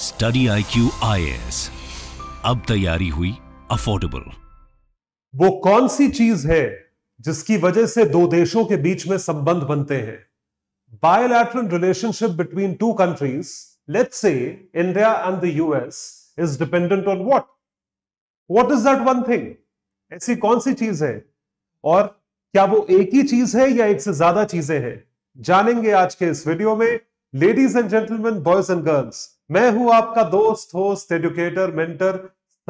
Study I Q आई अब तैयारी हुई अफोर्डेबल वो कौन सी चीज है जिसकी वजह से दो देशों के बीच में संबंध बनते हैं bilateral relationship between two countries let's say India and the US is dependent on what what is that one thing ऐसी कौन सी चीज है और क्या वो एक ही चीज है या एक से ज्यादा चीजें हैं जानेंगे आज के इस वीडियो में ladies and gentleman boys and girls मैं हूं आपका दोस्त host educator mentor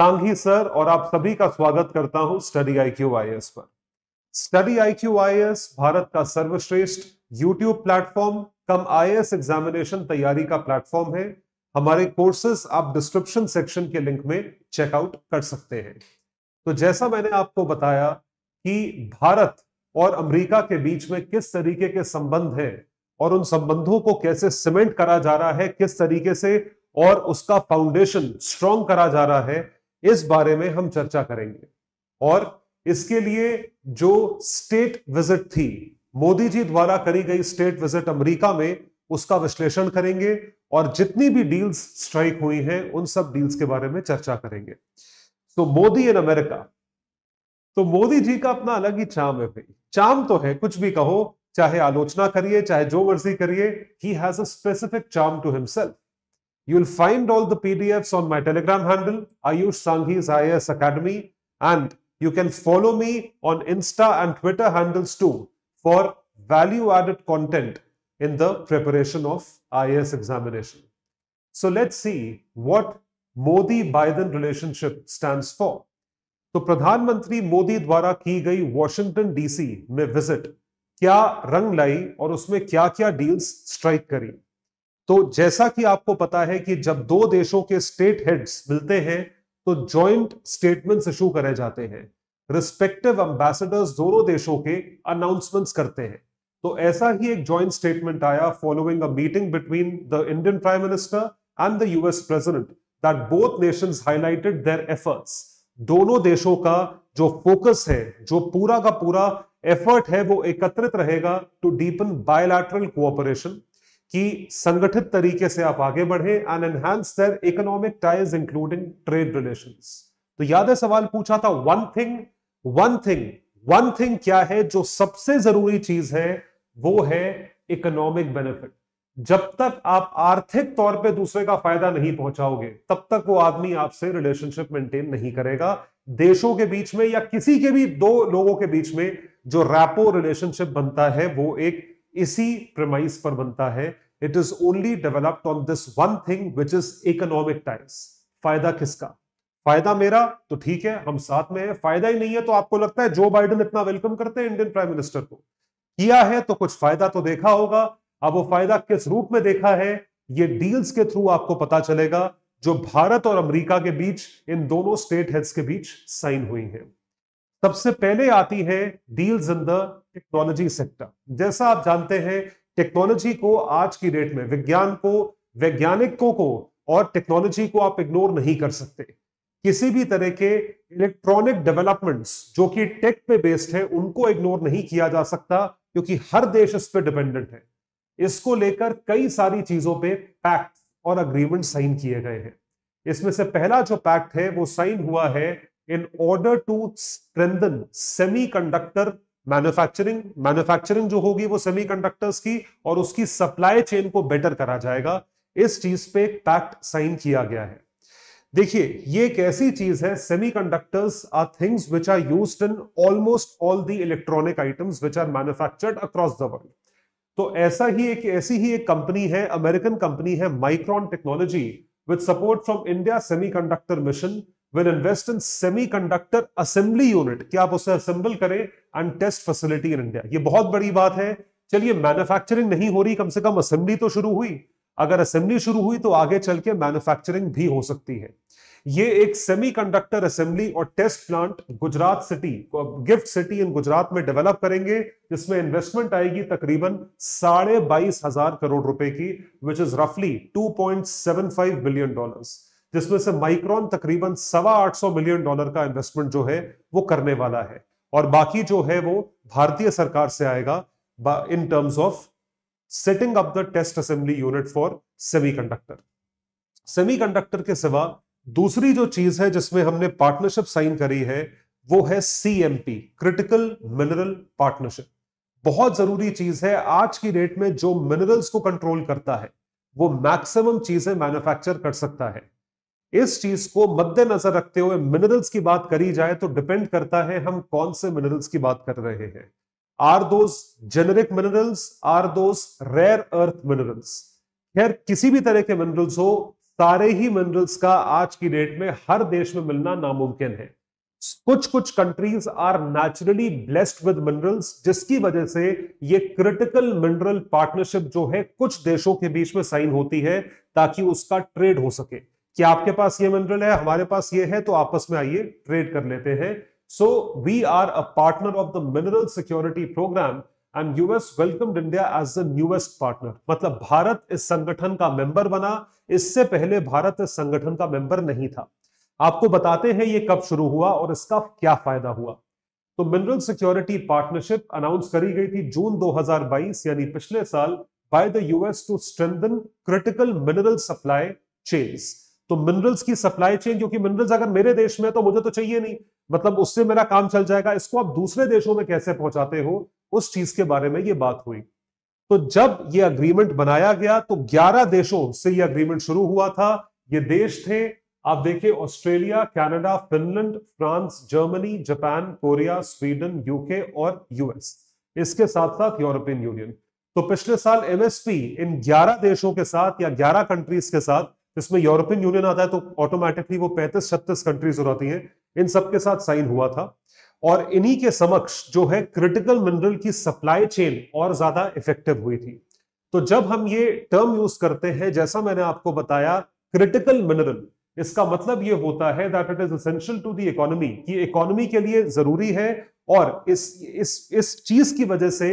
Sanghi sir और आप सभी का स्वागत करता हूं study I Q I S पर study I Q I S Bharat का सर्वश्रेष्ठ YouTube platform cum I S examination तैयारी का प्लेटफॉर्म है हमारे कोर्सेस आप डिस्क्रिप्शन सेक्शन के लिंक में चेकआउट कर सकते हैं तो जैसा मैंने आपको बताया कि भारत और अमेरिका के बीच में किस तरीके के संबंध हैं और उन संबंधों को कैसे सीमेंट करा जा रहा है किस तरीके से और उसका फाउंडेशन स्ट्रॉन्ग करा जा रहा है इस बारे में हम चर्चा करेंगे और इसके लिए जो स्टेट विजिट थी मोदी जी द्वारा करी गई स्टेट विजिट अमेरिका में उसका विश्लेषण करेंगे और जितनी भी डील्स स्ट्राइक हुई हैं उन सब डील्स के बारे में चर्चा करेंगे तो मोदी इन अमेरिका तो मोदी जी का अपना अलग ही चाम है भाई चाम तो है कुछ भी कहो चाहे आलोचना करिए चाहे जो मर्जी करिए he has a specific charm to himself you will find all the PDFs on my Telegram handle Ayush Sanghi's academy and you can follow me on Insta and Twitter handles too for value added content in the preparation of I S examination so let see what Modi Biden relationship stand for तो प्रधानमंत्री मोदी द्वारा की गई Washington DC में visit क्या रंग लाई और उसमें क्या क्या डील्स स्ट्राइक करी तो जैसा कि आपको पता है कि जब दो देशों के स्टेट हेड्स मिलते हैं तो जॉइंट स्टेटमेंट्स इशू करे जाते हैं रिस्पेक्टिव एम्बेसडर्स दोनों देशों के अनाउंसमेंट्स करते हैं तो ऐसा ही एक जॉइंट स्टेटमेंट आया following a meeting between the Indian prime minister and the US president that both nations highlighted their efforts दोनों देशों का जो फोकस है जो पूरा का पूरा एफर्ट है वो एकत्रित रहेगा टू डीपन बायोलैटरल कोऑपरेशन कि संगठित तरीके से आप आगे बढ़े and enhance their economic ties including trade relation तो याद है सवाल पूछा था one thing one thing one thing क्या है जो सबसे जरूरी चीज है वो है इकोनॉमिक बेनिफिट जब तक आप आर्थिक तौर पे दूसरे का फायदा नहीं पहुंचाओगे तब तक वो आदमी आपसे रिलेशनशिप मेंटेन नहीं करेगा देशों के बीच में या किसी के भी दो लोगों के बीच में जो रैपो रिलेशनशिप बनता है वो एक इसी प्रमाइस पर बनता है it is only developed on this one thing which is economic times फायदा किसका फायदा मेरा तो ठीक है हम साथ में हैं फायदा ही नहीं है तो आपको लगता है जो बाइडन इतना वेलकम करते हैं इंडियन प्राइम मिनिस्टर को किया है तो कुछ फायदा तो देखा होगा अब वो फायदा किस रूप में देखा है ये डील्स के थ्रू आपको पता चलेगा जो भारत और अमेरिका के बीच इन दोनों स्टेट हेड्स के बीच साइन हुई है सबसे पहले आती है deals in the technology sector जैसा आप जानते हैं टेक्नोलॉजी को आज की डेट में विज्ञान को वैज्ञानिकों को और टेक्नोलॉजी को आप इग्नोर नहीं कर सकते किसी भी तरह के इलेक्ट्रॉनिक डेवलपमेंट्स जो कि टेक पे बेस्ड है उनको इग्नोर नहीं किया जा सकता क्योंकि हर देश इस पर डिपेंडेंट है इसको लेकर कई सारी चीजों पे पैक्ट और अग्रीमेंट साइन किए गए हैं इसमें से पहला जो पैक्ट है वो साइन हुआ है in order to semiconductor manufacturing manufacturing जो होगी वो सेमीकंडक्टर्स की और उसकी सप्लाई चेन को बेटर करा जाएगा इस चीज पे एक पैक्ट साइन किया गया है देखिए ये एक ऐसी चीज है semiconductors are things which are used in almost all the electronic items which are manufactured across the world तो ऐसा ही एक ऐसी ही एक कंपनी है अमेरिकन कंपनी है Micron technology with support from India semiconductor mission will invest in semiconductor assembly unit कि आप उसे असेंबल करें and test facility in India ये बहुत बड़ी बात है चलिए मैन्युफैक्चरिंग नहीं हो रही कम से कम असेंबली तो शुरू हुई अगर असेंबली शुरू हुई तो आगे चल के मैन्युफैक्चरिंग भी हो सकती है ये एक सेमीकंडक्टर असेंबली और test plant Gujarat city gift city in Gujarat में डेवलप करेंगे जिसमें इन्वेस्टमेंट आएगी तकरीबन साढ़े बाईस हजार करोड़ रुपए की विच इज रफली 2.75 बिलियन डॉलर्स जिसमें से माइक्रॉन तकरीबन सवा आठ सौ मिलियन डॉलर का इन्वेस्टमेंट जो है वो करने वाला है और बाकी जो है वो भारतीय सरकार से आएगा in terms of setting up the test assembly unit for semiconductor semiconductor के सिवा दूसरी जो चीज है जिसमें हमने पार्टनरशिप साइन करी है वो है पी क्रिटिकल मिनरल पार्टनरशिप बहुत जरूरी चीज है आज की डेट में जो मिनरल्स को कंट्रोल करता है वो मैक्सिमम चीजें मैन्युफैक्चर कर सकता है इस चीज को मद्देनजर रखते हुए मिनरल्स की बात करी जाए तो डिपेंड करता है हम कौन से मिनरल्स की बात कर रहे हैं are those generic minerals are those rare earth minerals खैर किसी भी तरह के मिनरल्स हो सारे ही मिनरल्स का आज की डेट में हर देश में मिलना नामुमकिन है कुछ कुछ countries are naturally blessed with minerals जिसकी वजह से ये क्रिटिकल मिनरल पार्टनरशिप जो है कुछ देशों के बीच में साइन होती है ताकि उसका ट्रेड हो सके कि आपके पास ये मिनरल है हमारे पास ये है तो आपस में आइए ट्रेड कर लेते हैं so we are a partner of the mineral security program and US welcomed India as the newest partner मतलब भारत इस संगठन का मेंबर बना इससे पहले भारत इस संगठन का मेंबर नहीं था आपको बताते हैं ये कब शुरू हुआ और इसका क्या फायदा हुआ तो मिनरल सिक्योरिटी पार्टनरशिप अनाउंस करी गई थी जून 2022 यानी पिछले साल by the US to strengthen critical mineral supply chains तो मिनरल्स की सप्लाई चेन क्योंकि मिनरल्स अगर मेरे देश में है तो मुझे तो चाहिए नहीं मतलब उससे मेरा काम चल जाएगा इसको आप दूसरे देशों में कैसे पहुंचाते हो उस चीज के बारे में ये बात हुई तो जब ये अग्रीमेंट बनाया गया तो 11 देशों से ये अग्रीमेंट शुरू हुआ था ये देश थे आप देखिए Australia Canada Finland France Germany Japan Korea Sweden UK और यूएस इसके साथ साथ यूरोपियन यूनियन तो पिछले साल एमएसपी इन 11 देशों के साथ या 11 कंट्रीज के साथ जिसमें यूरोपियन यूनियन आता है तो ऑटोमेटिकली वो 35 छत्तीस कंट्रीज हो जाती है इन सबके साथ साइन हुआ था और इन्हीं के समक्ष जो है क्रिटिकल मिनरल की सप्लाई चेन और ज्यादा इफेक्टिव हुई थी तो जब हम ये टर्म यूज करते हैं जैसा मैंने आपको बताया क्रिटिकल मिनरल इसका मतलब ये होता है that it is essential to the economy कि इकोनॉमी के लिए जरूरी है और इस इस इस चीज की वजह से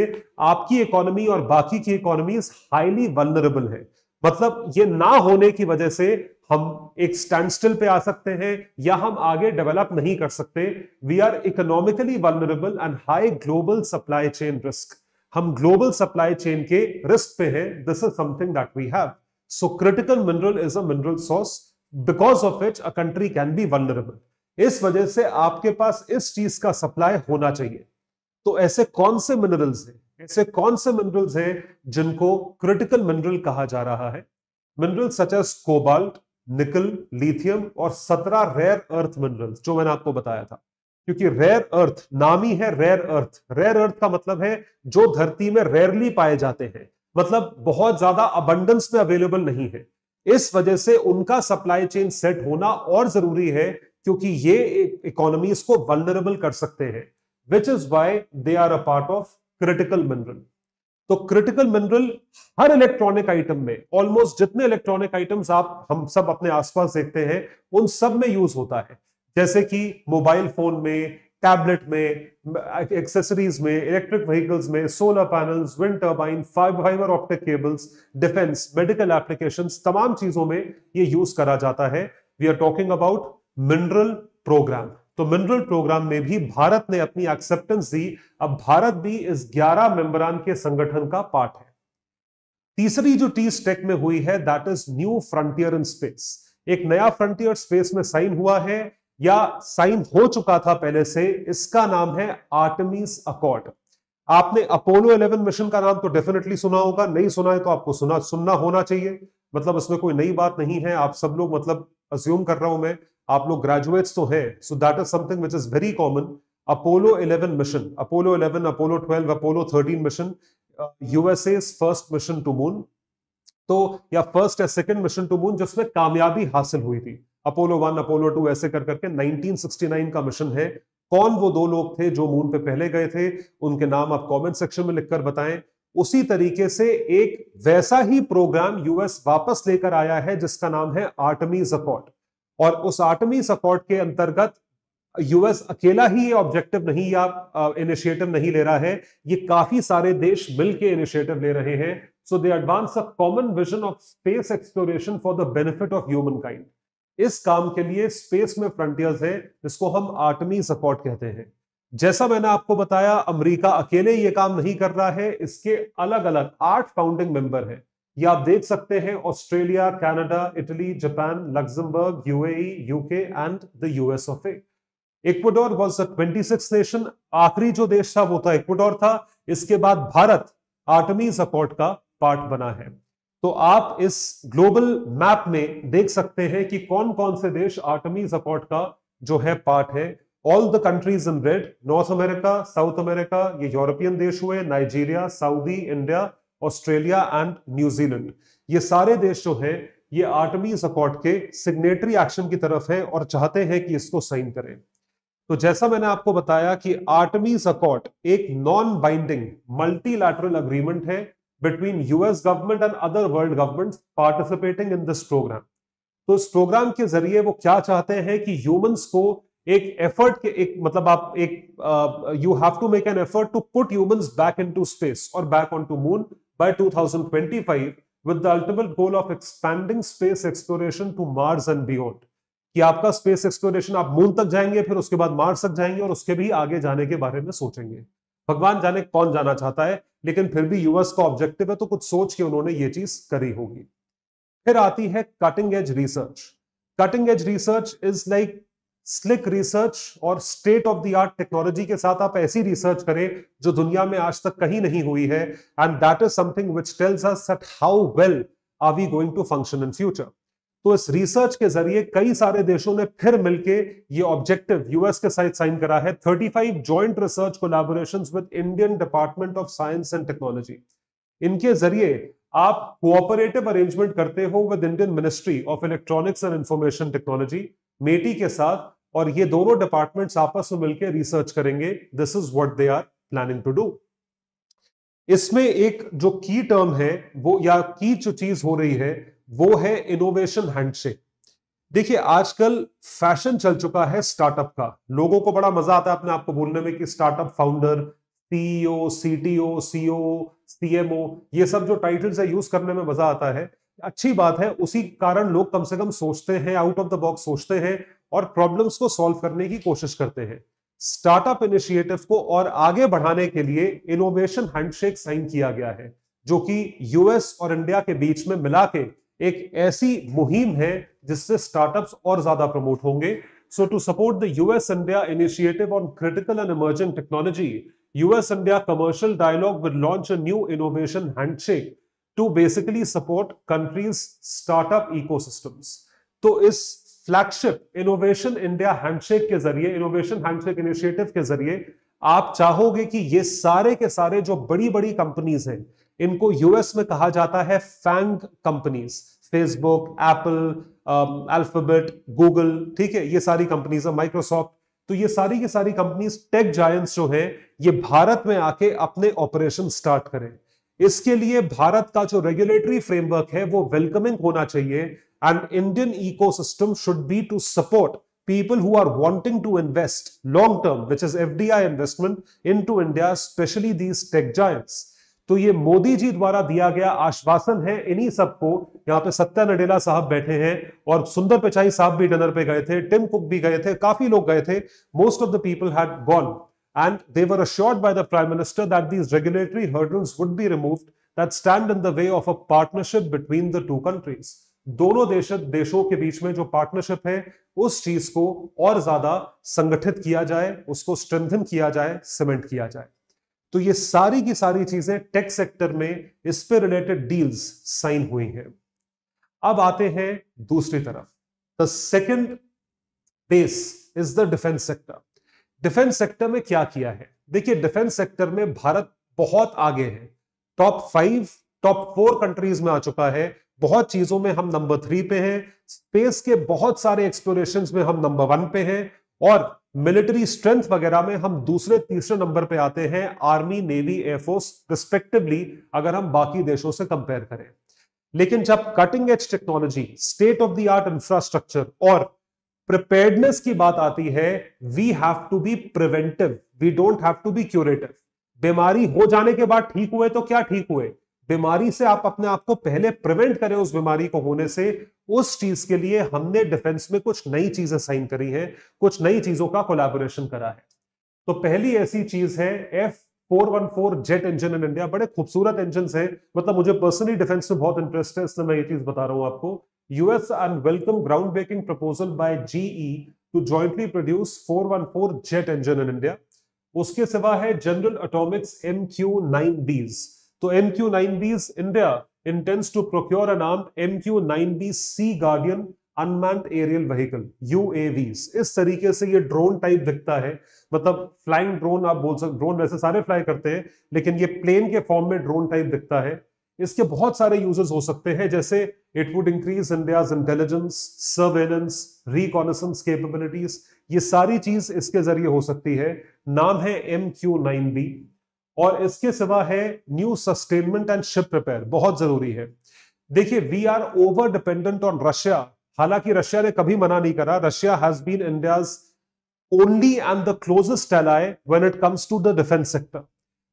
आपकी इकोनॉमी और बाकी की इकोनॉमी हाईली वनरेबल है मतलब ये ना होने की वजह से हम एक स्टैंड स्टिल पे आ सकते हैं या हम आगे डेवलप नहीं कर सकते we are economically vulnerable and high global supply chain risk हम ग्लोबल सप्लाई चेन के रिस्क पे हैं this is something that we have so critical mineral is a mineral source because of which a country can be vulnerable इस वजह से आपके पास इस चीज का सप्लाई होना चाहिए तो ऐसे कौन से मिनरल्स हैं ऐसे कौन से मिनरल्स हैं जिनको क्रिटिकल मिनरल कहा जा रहा है mineral such as cobalt nickel lithium और सत्रह रेयर अर्थ मिनरल्स जो मैंने आपको बताया था क्योंकि रेयर अर्थ नाम ही है रेयर अर्थ रेयर अर्थ का मतलब है जो धरती में रेयरली पाए जाते हैं मतलब बहुत ज्यादा अबंडेंस में अवेलेबल नहीं है इस वजह से उनका सप्लाई चेन सेट होना और जरूरी है क्योंकि ये इकोनॉमी को वनरेबल कर सकते हैं which is why they are a part of critical mineral तो क्रिटिकल मिनरल हर इलेक्ट्रॉनिक आइटम में ऑलमोस्ट जितने इलेक्ट्रॉनिक आइटम्स आप हम सब अपने आसपास देखते हैं उन सब में यूज होता है जैसे कि मोबाइल फोन में टैबलेट में एक्सेसरीज में इलेक्ट्रिक व्हीकल्स में solar panels wind turbine fibre optic cables defence medical application तमाम चीजों में ये यूज करा जाता है we are talking about mineral program तो मिनरल प्रोग्राम में भी भारत ने अपनी एक्सेप्टेंस दी अब भारत भी इस 11 मेंबरान के संगठन का पार्ट है तीसरी जो टीस टेक में हुई है that is new frontier in space एक नया फ्रंटियर स्पेस में साइन हुआ है या साइन हो चुका था पहले से इसका नाम है आर्टमीज अकॉर्ड आपने अपोलो 11 मिशन का नाम तो डेफिनेटली सुना होगा नहीं सुना है तो आपको सुना सुनना होना चाहिए मतलब इसमें कोई नई बात नहीं है आप सब लोग मतलब अज्यूम कर रहा हूं मैं आप लोग ग्रेजुएट्स तो है so that is something which is very common Apollo 11 mission Apollo 11 Apollo 12 Apollo 13 mission USA first mission to moon तो या फर्स्ट या सेकेंड मिशन टू मून जिसमें कामयाबी हासिल हुई थी अपोलो वन अपोलो टू ऐसे कर करके 1969 का मिशन है कौन वो दो लोग थे जो मून पे पहले गए थे उनके नाम आप कमेंट सेक्शन में लिखकर बताएं उसी तरीके से एक वैसा ही प्रोग्राम यूएस वापस लेकर आया है जिसका नाम है आर्टमी जकॉट और उस आठवीं सपोर्ट के अंतर्गत यूएस अकेला ही ये ऑब्जेक्टिव नहीं या इनिशिएटिव नहीं ले रहा है ये काफी सारे देश मिल इनिशिएटिव ले रहे हैं so they advance a common vision of space exploration for the benefit of humankind इस काम के लिए स्पेस में फ्रंटियर्स है जिसको हम आटमी सपोर्ट कहते हैं जैसा मैंने आपको बताया अमेरिका अकेले ये काम नहीं कर रहा है इसके अलग अलग आठ फाउंडिंग मेंबर हैं ये आप देख सकते हैं Australia Canada Italy Japan Luxembourg UAE UK and the US of a Ecuador was a twenty six nation आखिरी जो देश था वो था इक्वाडोर था इसके बाद भारत आटमी सपोर्ट का पार्ट बना है तो आप इस ग्लोबल मैप में देख सकते हैं कि कौन कौन से देश आटमी सपोर्ट का जो है पार्ट है all the countries in red north America south America ये यूरोपियन देश हुए Nigeria Saudi India Australia and New Zealand ये सारे देश जो है ये आर्टमी अकॉर्ड के सिग्नेटरी एक्शन की तरफ है और चाहते हैं कि इसको साइन करें तो जैसा मैंने आपको बताया कि आर्टमी अकॉर्ड एक नॉन बाइंडिंग मल्टीलैटरल अग्रीमेंट है between US government and other world government participating in this program तो इस प्रोग्राम के जरिए वो क्या चाहते हैं कि ह्यूमंस को एक एफर्ट के एक मतलब आप एक you have to make an effort to put humans back into space और back on to moon by 2025 with the ultimate goal of expanding space exploration to Mars and beyond. कि आपका स्पेस एक्सप्लोरेशन आप moon तक जाएंगे फिर उसके बाद Mars तक जाएंगे और उसके भी आगे जाने के बारे में सोचेंगे भगवान जाने कौन जाना चाहता है लेकिन फिर भी यूएस का ऑब्जेक्टिव है तो कुछ सोच के उन्होंने ये चीज करी होगी फिर आती है cutting edge research cutting edge research is like slick research और state of the art technology के साथ आप ऐसी रिसर्च करें जो दुनिया में आज तक कहीं नहीं हुई है and that is something which tells us that how well are we going to function in future तो इस रिसर्च के जरिए कई सारे देशों ने फिर मिलके ये ऑब्जेक्टिव यूएस के साथ साइन करा है 35 joint research collaboration with Indian department of science and technology इनके जरिए आप कोऑपरेटिव अरेंजमेंट करते हो with Indian ministry of electronics and information technology MeitY के साथ और ये दोनों डिपार्टमेंट्स आपस में मिलकर रिसर्च करेंगे this is what they are planning to do इसमें एक जो की टर्म है वो या की जो चीज हो रही है वो है इनोवेशन हैंडशेक देखिए आजकल फैशन चल चुका है स्टार्टअप का लोगों को बड़ा मजा आता है अपने आपको बोलने में कि startup founder CEO CTO CO CMO ये सब जो टाइटल्स है यूज करने में मजा आता है अच्छी बात है उसी कारण लोग कम से कम सोचते हैं आउट ऑफ द बॉक्स सोचते हैं और प्रॉब्लम्स को सॉल्व करने की कोशिश करते हैं स्टार्टअप इनिशिएटिव को और आगे बढ़ाने के लिए इनोवेशन हैंडशेक साइन किया गया है जो कि यूएस और इंडिया के बीच में मिला के एक ऐसी मुहिम है जिससे स्टार्टअप्स और ज्यादा प्रमोट होंगे so to support the US India initiative on critical and emerging technology US India commercial dialogue will launch a new innovation handshake to basically support countries startup ecosystems. तो इस फ्लैगशिप इनोवेशन इंडिया हैंडशेक के जरिए innovation handshake initiative के जरिए आप चाहोगे कि ये सारे के सारे जो बड़ी बड़ी कंपनीज हैं इनको यूएस में कहा जाता है FANG companies Facebook Apple Alphabet Google ठीक है ये सारी कंपनीज है माइक्रोसॉफ्ट तो ये सारी की सारी कंपनीज टेक जायंट्स जो हैं ये भारत में आके अपने ऑपरेशन स्टार्ट करें इसके लिए भारत का जो रेगुलेटरी फ्रेमवर्क है वो वेलकमिंग होना चाहिए and Indian ecosystem should be to support people who are wanting to invest long term which is fdi investment into India especially these tech joy तो ये मोदी जी द्वारा दिया गया आश्वासन है इन्हीं सबको यहाँ पे सत्या नडेला साहब बैठे हैं और सुंदर पिचाई साहब भी डिनर पे गए थे टिम कुक भी गए थे काफी लोग गए थे most of the people had gone and they were assured by the Prime Minister that these regulatory hurdles would be removed that stand in the way of a partnership between the two countries. दोनों देश देशों के बीच में जो partnership है उस चीज को और ज्यादा संगठित किया जाए उसको स्ट्रेंथन किया जाए सीमेंट किया जाए तो ये सारी की सारी चीजें टेक सेक्टर में इस पे रिलेटेड डील्स साइन हुई हैं अब आते हैं दूसरी तरफ the second base is the defence sector defence sector में क्या किया है देखिए डिफेंस सेक्टर में भारत बहुत आगे है top five top four countries में आ चुका है बहुत चीजों में हम नंबर थ्री पे हैं स्पेस के बहुत सारे एक्सप्लोरेशन में हम नंबर वन पे हैं और मिलिट्री स्ट्रेंथ वगैरह में हम दूसरे तीसरे नंबर पे आते हैं आर्मी नेवी एयरफोर्स रिस्पेक्टिवली अगर हम बाकी देशों से कंपेयर करें लेकिन जब cutting edge technology state of the art infrastructure और प्रिपेयर्डनेस की बात आती है we have to be preventive we don't have to be curative बीमारी हो जाने के बाद ठीक हुए तो क्या ठीक हुए बीमारी से आप अपने आप को पहले प्रिवेंट करें उस बीमारी को होने से उस चीज के लिए हमने डिफेंस में कुछ नई चीजें साइन करी हैं कुछ नई चीजों का कोलैबोरेशन करा है तो पहली ऐसी चीज है F four one four jet engine in India बड़े खूबसूरत इंजन हैं मतलब मुझे पर्सनली डिफेंस में बहुत इंटरेस्ट है इसलिए मैं ये चीज बता रहा हूं आपको US unwelcome groundbreaking proposal by GE to jointly produce 414 jet engine in India. उसके सिवा है general atomics M Q nine Bs तो M Q nine Bs India intends to procure an armed M Q nine B sea guardian unmanned aerial vehicle UAVs इस तरीके से ये drone type दिखता है मतलब फ्लाइंग ड्रोन आप बोल सकते ड्रोन वैसे सारे फ्लाई करते हैं लेकिन ये प्लेन के फॉर्म में ड्रोन टाइप दिखता है इसके बहुत सारे यूजेस हो सकते हैं जैसे it would increase India's intelligence surveillance reconnaissance capabilities ये सारी चीज इसके जरिए हो सकती है नाम है एम क्यू नाइन बी और इसके सिवा है new sustainment and ship prepare बहुत जरूरी है देखिए we are over dependent on Russia हालांकि रशिया ने कभी मना नहीं करा Russia has been India's only and the closest ally when it comes to the defence sector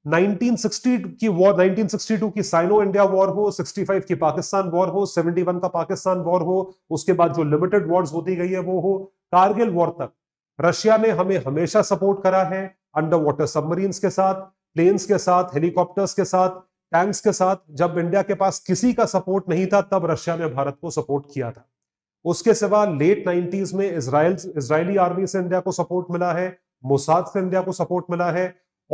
1960 की वॉर 1962 की साइनो इंडिया वॉर हो 65 की पाकिस्तान वॉर हो 71 का पाकिस्तान वॉर हो उसके बाद जो लिमिटेड वॉर्स होती गई है वो हो कारगिल वॉर तक रशिया ने हमें हमेशा सपोर्ट करा है अंडर वाटर सबमरीन के साथ प्लेन्स के साथ हेलीकॉप्टर्स के साथ टैंक्स के साथ जब इंडिया के पास किसी का सपोर्ट नहीं था तब रशिया ने भारत को सपोर्ट किया था उसके सिवा लेट नाइनटीज में इसराइल इसराइली आर्मी से इंडिया को सपोर्ट मिला है मोसाद से इंडिया को सपोर्ट मिला है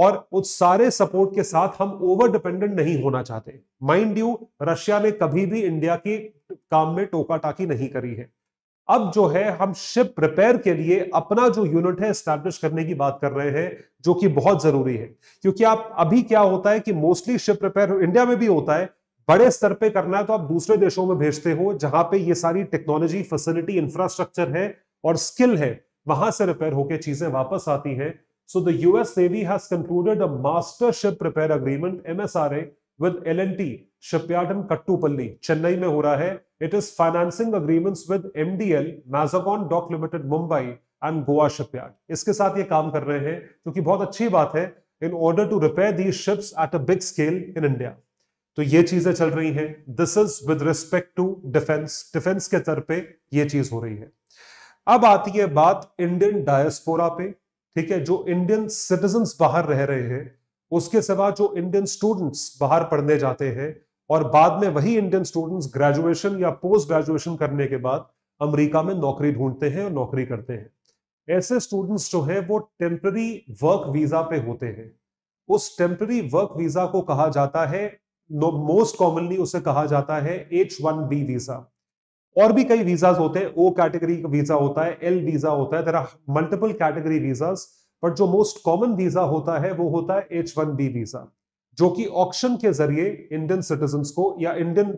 और उस सारे सपोर्ट के साथ हम ओवर डिपेंडेंट नहीं होना चाहते माइंड यू रशिया ने कभी भी इंडिया की काम में टोका टाकी नहीं करी है अब जो है हम शिप रिपेयर के लिए अपना जो यूनिट है स्टैब्लिश करने की बात कर रहे हैं जो कि बहुत जरूरी है क्योंकि आप अभी क्या होता है कि मोस्टली शिप रिपेयर इंडिया में भी होता है बड़े स्तर पे करना है तो आप दूसरे देशों में भेजते हो जहां पे ये सारी टेक्नोलॉजी फैसिलिटी इंफ्रास्ट्रक्चर है और स्किल है वहां से रिपेयर होकर चीजें वापस आती हैं So the US Navy has concluded a master ship repair agreement MSRA with LNT shipyard in Kattupalli, Chennai mein ho raha hai It is financing agreements with MDL, Mazagon Dock Limited, Mumbai and Goa shipyard. iske sath ye kaam kar rahe hain kyunki bahut achhi baat hai in order to repair these ships at a big scale in India. तो ये चीजें चल रही हैं this is with respect to defence defence के तर पे ये चीज हो रही है अब आती है बात इंडियन डायस्पोरा पे ठीक है जो इंडियन सिटीजन बाहर रह रहे हैं उसके सिवा जो इंडियन स्टूडेंट्स बाहर पढ़ने जाते हैं और बाद में वही इंडियन स्टूडेंट्स ग्रेजुएशन या पोस्ट ग्रेजुएशन करने के बाद अमेरिका में नौकरी ढूंढते हैं और नौकरी करते हैं ऐसे स्टूडेंट्स जो है वो टेम्पररी वर्क वीजा पे होते हैं उस टेम्पररी वर्क वीजा को कहा जाता है मोस्ट कॉमनली उसे कहा जाता है एच वन बी वीजा और भी कई वीजाज होते हैं ओ कैटेगरी का वीजा होता है एल वीजा होता है मल्टीपल कैटेगरी वीजाज बट जो मोस्ट कॉमन वीजा होता है वो होता है एच वन बी वीजा जो कि ऑप्शन के जरिए इंडियन सिटीजन को या इंडियन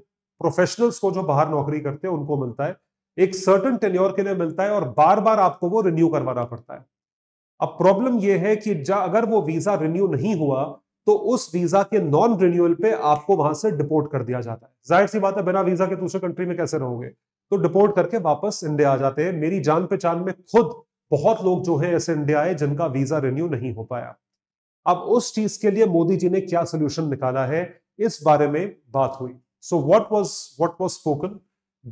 प्रोफेशनल्स को जो बाहर नौकरी करते हैं उनको मिलता है एक सर्टन टेन्योर के लिए मिलता है और बार बार आपको वो रिन्यू करवाना पड़ता है अब प्रॉब्लम यह है कि अगर वो वीजा रिन्यू नहीं हुआ तो उस वीजा के नॉन रिन्यूअल पे आपको वहां से डिपोर्ट कर दिया जाता है जाहिर सी बात है बिना वीजा के दूसरे कंट्री में कैसे रहोगे तो डिपोर्ट करके वापस इंडिया आ जाते हैं मेरी जान पहचान में खुद बहुत लोग जो है ऐसे इंडिया आए जिनका वीजा रिन्यू नहीं हो पाया अब उस चीज के लिए मोदी जी ने क्या सोल्यूशन निकाला है इस बारे में बात हुई so what was what was spoken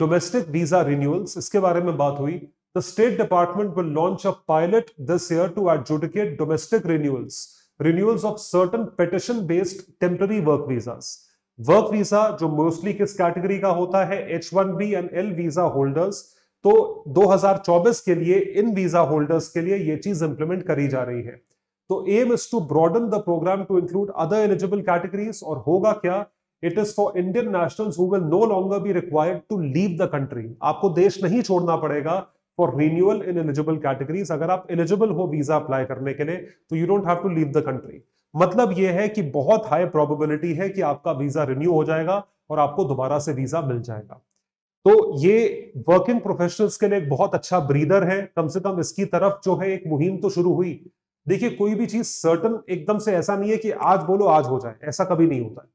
domestic visa renewals इसके बारे में बात हुई the state department will launch a pilot this year to adjudicate domestic renewals renewals of certain petition based temporary work visas work visa जो mostly किस category का होता है H one B and L visa holders तो 2024 के लिए इन visa holders के लिए यह चीज इंप्लीमेंट करी जा रही है तो aim is to broaden the programme to include other eligible categories और होगा क्या it is for Indian nationals who will no longer be required to leave the country आपको देश नहीं छोड़ना पड़ेगा for renewal in eligible categories अगर आप एलिजिबल हो वीजा अप्लाई करने के लिए तो you don't have to leave the country मतलब यह है कि बहुत हाई प्रोबेबिलिटी है कि आपका वीजा रिन्यू हो जाएगा और आपको दोबारा से वीजा मिल जाएगा तो ये वर्किंग प्रोफेशनल्स के लिए एक बहुत अच्छा ब्रीदर है कम से कम इसकी तरफ जो है एक मुहिम तो शुरू हुई देखिए कोई भी चीज सर्टन एकदम से ऐसा नहीं है कि आज बोलो आज हो जाए ऐसा कभी नहीं होता है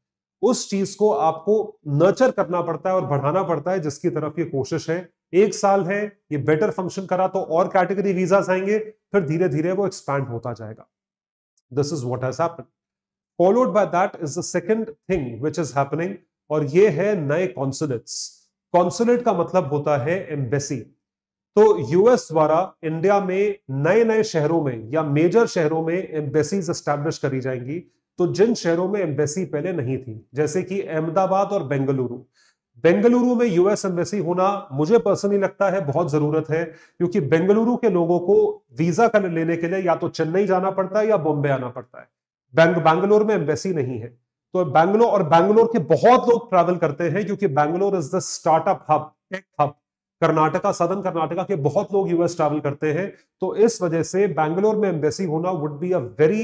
उस चीज को आपको नर्चर करना पड़ता है और बढ़ाना पड़ता है जिसकी तरफ ये कोशिश है एक साल है ये बेटर फंक्शन करा तो और कैटेगरी वीजा आएंगे फिर धीरे धीरे वो एक्सपैंड होता जाएगा this is what has happen followed by that is the second thing which is happening और ये है नए कॉन्सुलेट्स कॉन्सुलेट का मतलब होता है एम्बेसी तो यूएस द्वारा इंडिया में नए नए शहरों में या मेजर शहरों में एम्बेसीज एस्टैब्लिश करी जाएंगी तो जिन शहरों में एम्बेसी पहले नहीं थी जैसे कि अहमदाबाद और बेंगलुरु बेंगलुरु में यूएस एम्बेसी होना मुझे पर्सनली लगता है बहुत जरूरत है क्योंकि बेंगलुरु के लोगों को वीजा का लेने के लिए या तो चेन्नई जाना पड़ता है या बॉम्बे आना पड़ता है बैंग बैंगलोर में एम्बेसी नहीं है तो बैंगलोर और बैंगलोर के बहुत लोग ट्रैवल करते हैं क्योंकि Bangalore is the startup hub tech hub Karnataka Sadan Karnataka के बहुत लोग यूएस ट्रैवल करते हैं तो इस वजह से बैंगलोर में एम्बेसी होना would be a very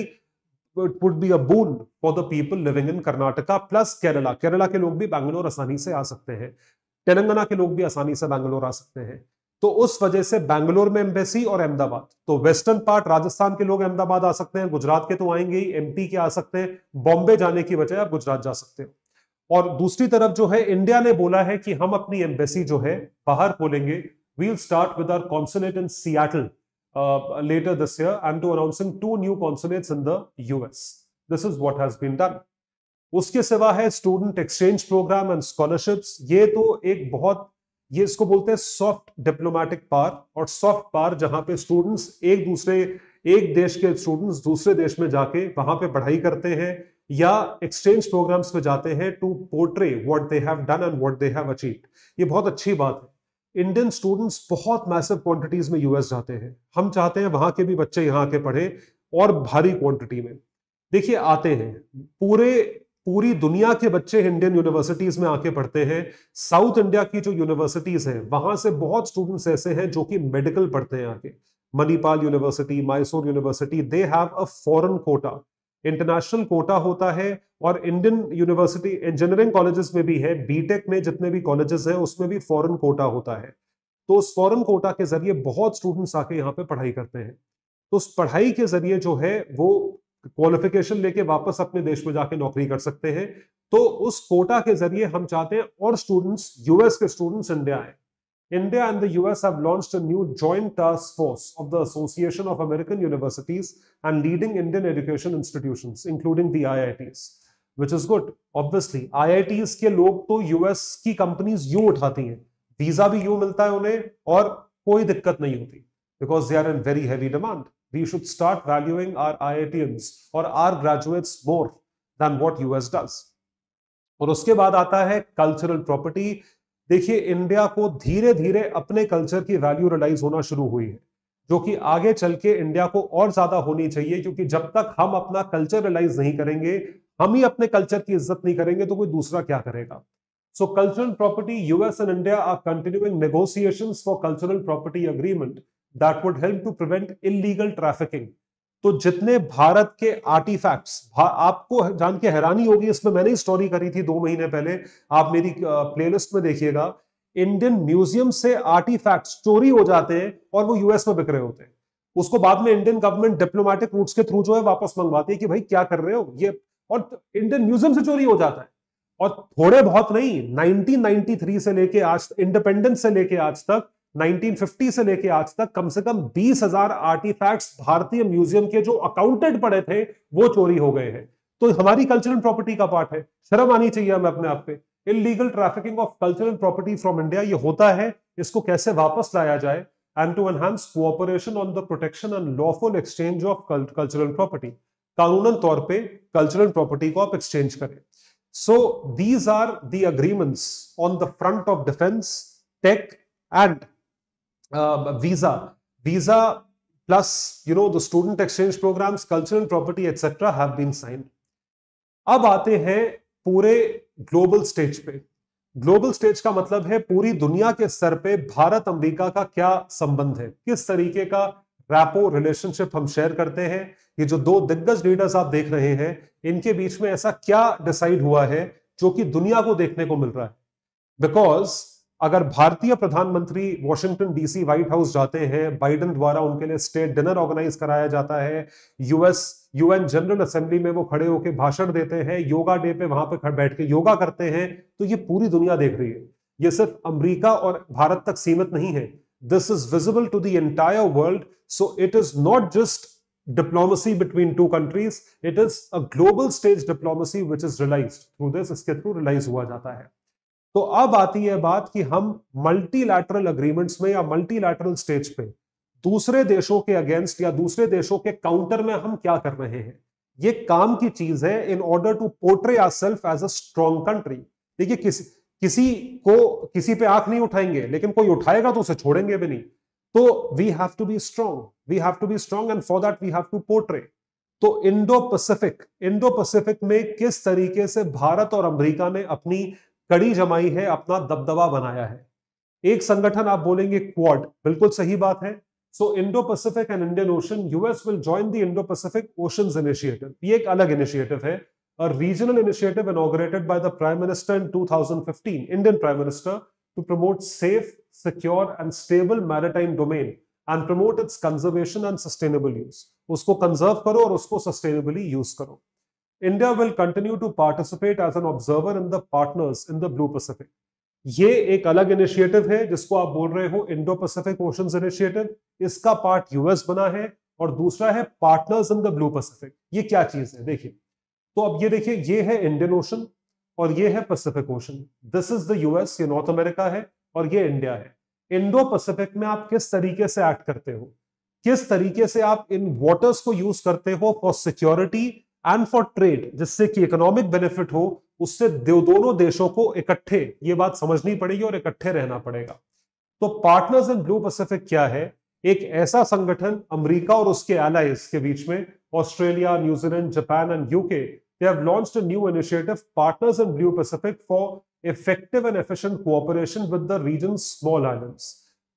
it would be a boon for the people living in Karnataka plus Kerala. Kerala के लोग भी बैंगलोर आसानी से आ सकते हैं तेलंगाना के लोग भी आसानी से बैंगलोर आ सकते हैं तो उस वजह से बैंगलोर में एम्बेसी और अहमदाबाद तो वेस्टर्न पार्ट राजस्थान के लोग अहमदाबाद आ सकते हैं गुजरात के तो आएंगे ही एमपी के आ सकते हैं बॉम्बे जाने की वजह आप गुजरात जा सकते हो और दूसरी तरफ जो है इंडिया ने बोला है कि हम अपनी एम्बेसी जो है बाहर खोलेंगे we'll start with our consulate in Seattle uh, later this year and to announcing two new consulates in the US. This is what has been done. उसके सिवा है student exchange programme and scholarships ये तो एक बहुत ये इसको बोलते हैं सॉफ्ट डिप्लोमेटिक पार और सॉफ्ट पार जहां पे स्टूडेंट्स एक दूसरे एक देश के स्टूडेंट्स दूसरे देश में जाके वहां पे पढ़ाई करते हैं या एक्सचेंज प्रोग्राम्स पे जाते हैं to portray what they have done and what they have achieved ये बहुत अच्छी बात है इंडियन स्टूडेंट्स बहुत मैसिव क्वांटिटीज में यूएस जाते हैं हम चाहते हैं वहां के भी बच्चे यहाँ आके पढ़े और भारी क्वांटिटी में देखिए आते हैं पूरे पूरी दुनिया के बच्चे इंडियन यूनिवर्सिटीज में आके पढ़ते हैं साउथ इंडिया की जो यूनिवर्सिटीज हैं वहां से बहुत स्टूडेंट्स ऐसे हैं जो कि मेडिकल पढ़ते हैं आके Manipal university Mysore university they have a foreign quota international quota होता है और इंडियन यूनिवर्सिटी इंजीनियरिंग कॉलेजेस में भी है बीटेक में जितने भी कॉलेजेस हैं उसमें भी फॉरेन कोटा होता है तो उस फॉरेन कोटा के जरिए बहुत स्टूडेंट्स आके यहाँ पे पढ़ाई करते हैं तो उस पढ़ाई के जरिए जो है वो क्वालिफिकेशन लेके वापस अपने देश में जाके नौकरी कर सकते हैं तो उस कोटा के जरिए हम चाहते हैं और स्टूडेंट्स यूएस के स्टूडेंट्स इंडिया आए India and the US have launched a new joint task force of the Association of American Universities and leading Indian education institutions, including the IITs. Which is good. Obviously, IITs के लोग तो US की companies you उठाती हैं visa भी you मिलता है उन्हें और कोई दिक्कत नहीं होती Because they are in very heavy demand. we should start valuing our IITians or our graduates more than what US does. और उसके बाद आता है कल्चरल प्रॉपर्टी देखिए इंडिया को धीरे धीरे अपने कल्चर की वैल्यू रियलाइज होना शुरू हुई है जो कि आगे चल के इंडिया को और ज्यादा होनी चाहिए क्योंकि जब तक हम अपना कल्चर रियलाइज नहीं करेंगे हम ही अपने कल्चर की इज्जत नहीं करेंगे तो कोई दूसरा क्या करेगा so cultural property US and India are continuing negotiation for cultural property agreement that would help to prevent illegal trafficking तो जितने भारत के आर्टिफैक्ट्स भा, आपको जान के हैरानी होगी इसमें मैंने ही स्टोरी करी थी दो महीने पहले आप मेरी प्लेलिस्ट में देखिएगा इंडियन म्यूजियम से आर्टिफैक्ट्स चोरी हो जाते हैं और वो यूएस में बिक रहे होते हैं उसको बाद में इंडियन गवर्नमेंट डिप्लोमेटिक रूट्स के थ्रू जो है वापस मंगवाती है कि भाई क्या कर रहे हो ये और इंडियन म्यूजियम से चोरी हो जाता है और थोड़े बहुत नहीं 1993 से लेके आज इंडिपेंडेंस से लेके आज तक 1950 से लेके आज तक कम से कम 20,000 आर्टिफैक्ट भारतीय म्यूजियम के जो अकाउंटेड पड़े थे वो चोरी हो गए हैं तो हमारी कल्चरल प्रॉपर्टी का पार्ट है शर्म आनी चाहिए हमें अपने आप पे illegal trafficking of cultural property from India ये होता है इसको कैसे वापस लाया जाए and to enhance cooperation on the protection and lawful exchange of cultural property कानूनन तौर पे कल्चरल प्रॉपर्टी को आप एक्सचेंज करें so these are the agreements on the front of defence tech and visa visa plus you know the student exchange programmes cultural property etcetera have been been अब आते हैं पूरे ग्लोबल स्टेज पे global stage का मतलब है पूरी दुनिया के स्तर पे भारत अमेरिका का क्या संबंध है किस तरीके का रैपो रिलेशनशिप हम शेयर करते हैं ये जो दो दिग्गज लीडर्स आप देख रहे हैं इनके बीच में ऐसा क्या डिसाइड हुआ है जो कि दुनिया को देखने को मिल रहा है बिकॉज अगर भारतीय प्रधानमंत्री वॉशिंगटन डीसी व्हाइट हाउस जाते हैं बाइडन द्वारा उनके लिए स्टेट डिनर ऑर्गेनाइज कराया जाता है यूएस यूएन जनरल असेंबली में वो खड़े होकर भाषण देते हैं योगा डे पे वहां पर बैठ के योगा करते हैं तो ये पूरी दुनिया देख रही है ये सिर्फ अमरीका और भारत तक सीमित नहीं है this is visible to the world so it is not just diplomacy between two countries it is a global stage diplomacy which is realized through this iske through realize hua jata hai तो अब आती है बात कि हम multilateral agreements में या multilateral stage पे दूसरे देशों के अगेंस्ट या दूसरे देशों के काउंटर में हम क्या कर रहे हैं ये काम की चीज है in order to portray our self as a strong country देखिए किसी किसी को किसी पे आंख नहीं उठाएंगे लेकिन कोई उठाएगा तो उसे छोड़ेंगे भी नहीं तो we have to be strong we have to be strong and for that we have to portray तो इंडो पैसिफिक इंडो पैसिफिक में किस तरीके से भारत और अमेरिका ने अपनी कड़ी जमाई है अपना दबदबा बनाया है एक संगठन आप बोलेंगे क्वाड बिल्कुल सही बात है so Indo Pacific and Indian ocean US will join the Indo Pacific ocean initiative ये एक अलग इनिशिएटिव है regional initiative inaugurated by the prime minister in 2015 Indian prime minister to promote safe secure and stable maritime domain and promote its conservation and sustainable use उसको conserve करो और उसको sustainably use करो India will continue to participate as an observer in the partners in the blue Pacific ये एक अलग initiative है जिसको आप बोल रहे हो इंडो पैसिफिक ओशन इनिशिएटिव इसका पार्ट यूएस बना है और दूसरा है partners in the blue Pacific ये क्या चीज है देखिए तो अब ये देखिए ये है इंडियन ओशन और ये है Pacific ocean this is the US ये नॉर्थ अमेरिका है और ये इंडिया है इंडो पैसिफिक में आप किस तरीके से एक्ट करते हो किस तरीके से आप इन वॉटर्स को यूज करते हो for security and for trade जिससे कि इकोनॉमिक बेनिफिट हो उससे दोनों देशों को इकट्ठे ये बात समझनी पड़ेगी और इकट्ठे रहना पड़ेगा तो पार्टनर्स इन ब्लू पैसिफिक क्या है एक ऐसा संगठन अमेरिका और उसके एलाइज के बीच में Australia New Zealand Japan and UK they have launched a new initiative, Partners in Blue Pacific, for effective and efficient cooperation with the region's small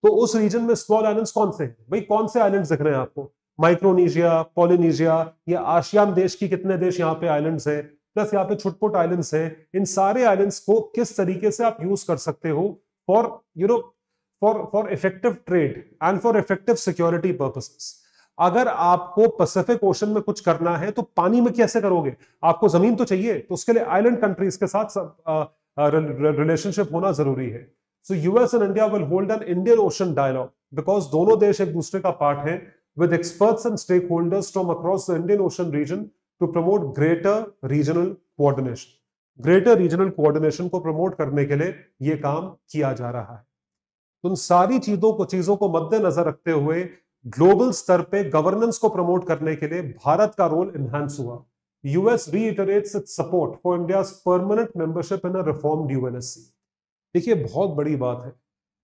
तो उस रीजन में स्मॉल आइलैंड्स कौन से हैं भाई कौन से आइलैंड्स दिख रहे हैं आपको माइक्रोनीशिया पोलिनेशिया या आशियान देश की कितने देश यहाँ पे आइलैंड्स हैं प्लस यहाँ पे छुटपुट आइलैंड्स हैं इन सारे आइलैंड्स को किस तरीके से आप यूज कर सकते हो for you know for for effective trade and for effective security purposes अगर आपको पैसिफिक ओशन में कुछ करना है तो पानी में कैसे करोगे आपको जमीन तो चाहिए तो उसके लिए आइलैंड कंट्रीज के साथ रिलेशनशिप होना जरूरी है so US and India will hold an Indian ocean dialogue because दोनों देश एक दूसरे का पार्ट है with experts and stakeholders from across the Indian Ocean region to promote greater regional coordination. Greater regional coordination को promote करने के लिए ये काम किया जा रहा है उन सारी चीजों को चीजों को मद्देनजर रखते हुए ग्लोबल स्तर पे गवर्नेंस को प्रमोट करने के लिए भारत का रोल इन्हांस हुआ US reiterates its support for India permanent membership in a reform UNSC देखिए बहुत बड़ी बात है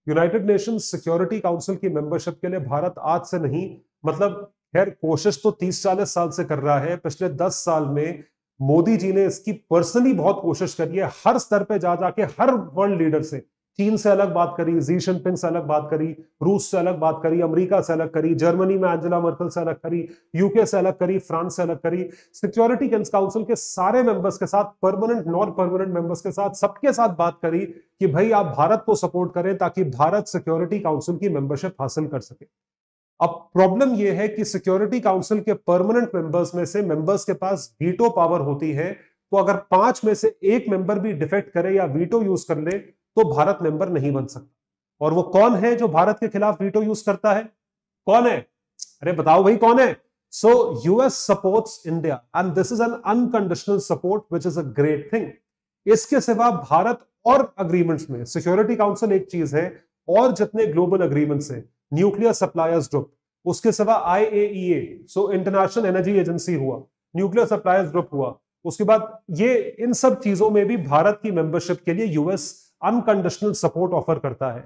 यूनाइटेड नेशंस सिक्योरिटी काउंसिल की मेंबरशिप के लिए भारत आज से नहीं मतलब खैर कोशिश तो तीस चालीस साल से कर रहा है पिछले दस साल में मोदी जी ने इसकी पर्सनली बहुत कोशिश करी है हर स्तर पे जा जाके हर वर्ल्ड लीडर से चीन से अलग बात करी जी शिनपिंग से अलग बात करी रूस से अलग बात करी अमेरिका से अलग करी जर्मनी में एंजेला मर्कल से अलग करी यूके से अलग करी फ्रांस से अलग करी सिक्योरिटी काउंसिल के सारे मेंबर्स के साथ परमानेंट नॉन परमानेंट मेंबर्स के साथ सबके साथ बात करी कि भाई आप भारत को सपोर्ट करें ताकि भारत सिक्योरिटी काउंसिल की मेंबरशिप हासिल कर सके अब प्रॉब्लम यह है कि सिक्योरिटी काउंसिल के परमानेंट मेंबर्स में से मेंबर्स के पास वीटो पावर होती है तो अगर पांच में से एक मेंबर भी डिफेक्ट करे या वीटो यूज कर ले तो भारत मेंबर नहीं बन सकता और वो कौन है जो भारत के खिलाफ वीटो यूज करता है कौन है अरे बताओ भाई कौन है so US supports India and this is an unconditional support which is a great thing इसके सिवा भारत और अग्रीमेंट्स में सिक्योरिटी काउंसिल एक चीज है और जितने ग्लोबल अग्रीमेंट्स हैं न्यूक्लियर सप्लायर्स ग्रुप उसके सिवा IAEA so international energy agency हुआ न्यूक्लियर सप्लायर्स ग्रुप हुआ उसके बाद ये इन सब चीजों में भी भारत की मेंबरशिप के लिए यूएस अनकंडीशनल सपोर्ट ऑफर करता है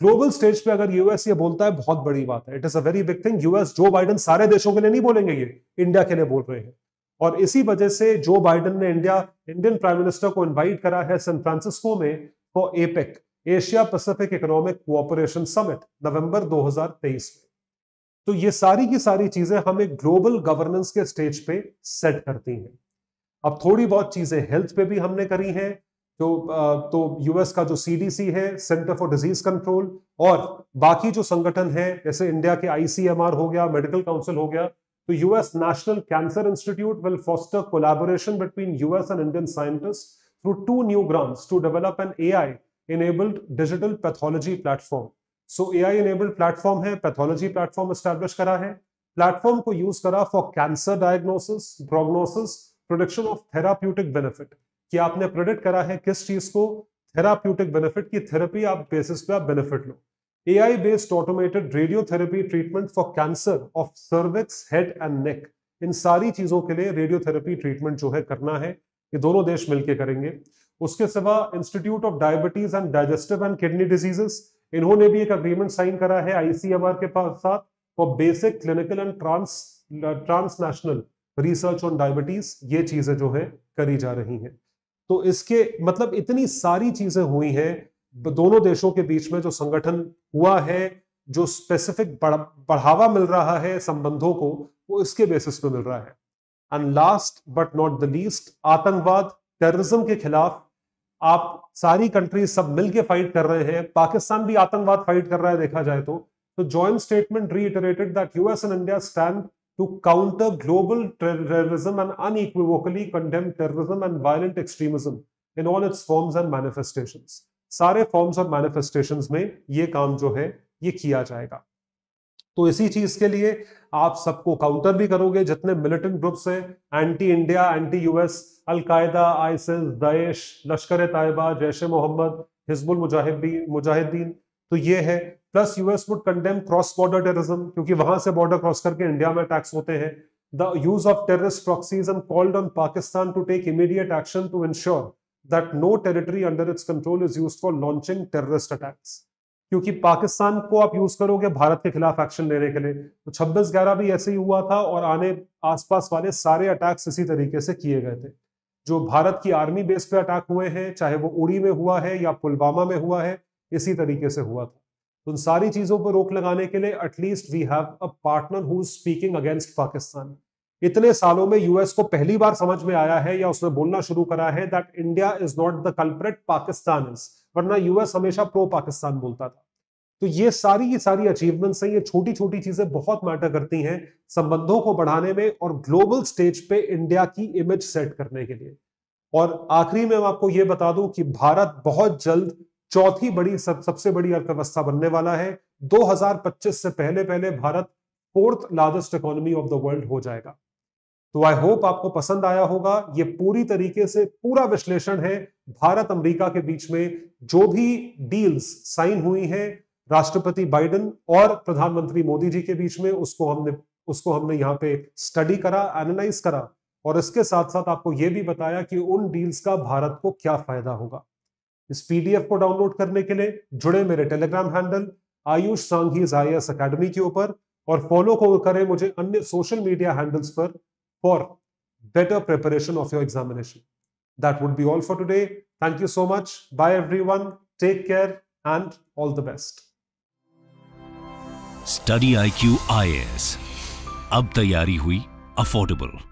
ग्लोबल स्टेज पे अगर यूएस ये बोलता है बहुत बड़ी बात है it is a very big thing US Joe Biden सारे देशों के लिए नहीं बोलेंगे ये इंडिया के लिए बोल रहे हैं और इसी वजह से जो बाइडन ने इंडिया इंडियन प्राइम मिनिस्टर को इन्वाइट करा है सैन फ्रांसिस्को में for APEC Asia Pacific economic cooperation summit November 2023 में तो ये सारी की सारी चीजें हमें ग्लोबल गवर्नेंस के स्टेज पे सेट करती हैं अब थोड़ी बहुत चीजें हेल्थ पे भी हमने करी हैं तो तो यूएस का जो सीडीसी है सेंटर फॉर डिजीज कंट्रोल और बाकी जो संगठन है जैसे इंडिया के आईसीएमआर हो गया मेडिकल काउंसिल हो गया तो US national cancer institute will foster collaboration between US and Indian scientist to to new grants to develop an AI enabled digital pathology platform. So A I enabled platform है pathology platform establish करा है platform को use करा for cancer diagnosis prognosis prediction of therapeutic benefit कि आपने predict करा है किस चीज को थेराप्यूटिक बेनिफिट की थेरेपी आप बेसिस पे आप बेनिफिट लो ए आई based automated radiotherapy treatment for cancer of cervix head and neck इन सारी चीजों के लिए रेडियोथेरेपी ट्रीटमेंट जो है करना है ये दोनों देश मिलकर करेंगे उसके सिवा institute of diabetes and digestive and kidney diseases इन्होंने भी एक अग्रीमेंट साइन करा है आईसीएमआर के साथ for basic clinical and trans transnational research on diabetes ये चीजें जो है करी जा रही हैं तो इसके मतलब इतनी सारी चीजें हुई हैं दोनों देशों के बीच में जो संगठन हुआ है जो स्पेसिफिक बढ़ावा मिल रहा है संबंधों को वो इसके बेसिस पे मिल रहा है and last but not the least आतंकवाद टेररिज्म के खिलाफ आप सारी कंट्रीज सब मिलके फाइट कर रहे हैं पाकिस्तान भी आतंकवाद फाइट कर रहा है देखा जाए तो तो joint statement reiterated that US and India stand to counter global terrorism and unequivocally condemn terrorism and violent extremism in all its forms and manifestations सारे फॉर्म्स और मैनिफेस्टेशंस में ये काम जो है ये किया जाएगा तो इसी चीज के लिए आप सबको काउंटर भी करोगे जितने मिलिटेंट ग्रुप्स हैं anti India anti US al Qaeda ISIS Daesh Lashkar Taiba Jaish Mohammad Hizbul Mujahideen Mujahideen तो ये है plus US would condemn cross border terrorism क्योंकि वहां से बॉर्डर क्रॉस करके इंडिया में अटैक्स होते हैं the use of terrorist proxies and called on Pakistan to take immediate action to ensure that no territory under its control is use for launching terrorist attacks क्योंकि पाकिस्तान को आप यूज करोगे भारत के खिलाफ एक्शन लेने के लिए तो छब्बीस ग्यारह भी ऐसे ही हुआ था और आने आसपास वाले सारे अटैक्स इसी तरीके से किए गए थे जो भारत की आर्मी बेस पे अटैक हुए हैं चाहे वो उड़ी में हुआ है या पुलवामा में हुआ है इसी तरीके से हुआ था तो उन सारी चीजों पर रोक लगाने के लिए at least we have a partner who speaking against Pakistan इतने सालों में यूएस को पहली बार समझ में आया है या उसने बोलना शुरू करा है that India is not the culprit Pakistan is वरना यूएस हमेशा प्रो पाकिस्तान बोलता था तो ये सारी की सारी अचीवमेंट्स हैं ये छोटी छोटी चीजें बहुत मैटर करती हैं संबंधों को बढ़ाने में और ग्लोबल स्टेज पे इंडिया की इमेज सेट करने के लिए और आखिरी में मैं आपको ये बता दूं कि भारत बहुत जल्द चौथी बड़ी सब, सबसे बड़ी अर्थव्यवस्था बनने वाला है 2025 से पहले पहले Bharat fourth largest economy of the world हो जाएगा तो आई होप आपको पसंद आया होगा ये पूरी तरीके से पूरा विश्लेषण है भारत अमेरिका के बीच में जो भी डील्स साइन हुई हैं राष्ट्रपति बाइडन और प्रधानमंत्री मोदी जी के बीच में उसको हमने उसको हमने यहाँ पे स्टडी करा एनालाइज करा और इसके साथ साथ आपको यह भी बताया कि उन डील्स का भारत को क्या फायदा होगा इस पीडीएफ को डाउनलोड करने के लिए जुड़े मेरे telegram handle Ayush Sanghi I S academy के ऊपर और फॉलो करें मुझे अन्य सोशल मीडिया हैंडल्स पर for better preparation of your examination. That would be all for today. Thank you so much. Bye everyone. Take care and all the best. Study IQ IS. अब hui affordable.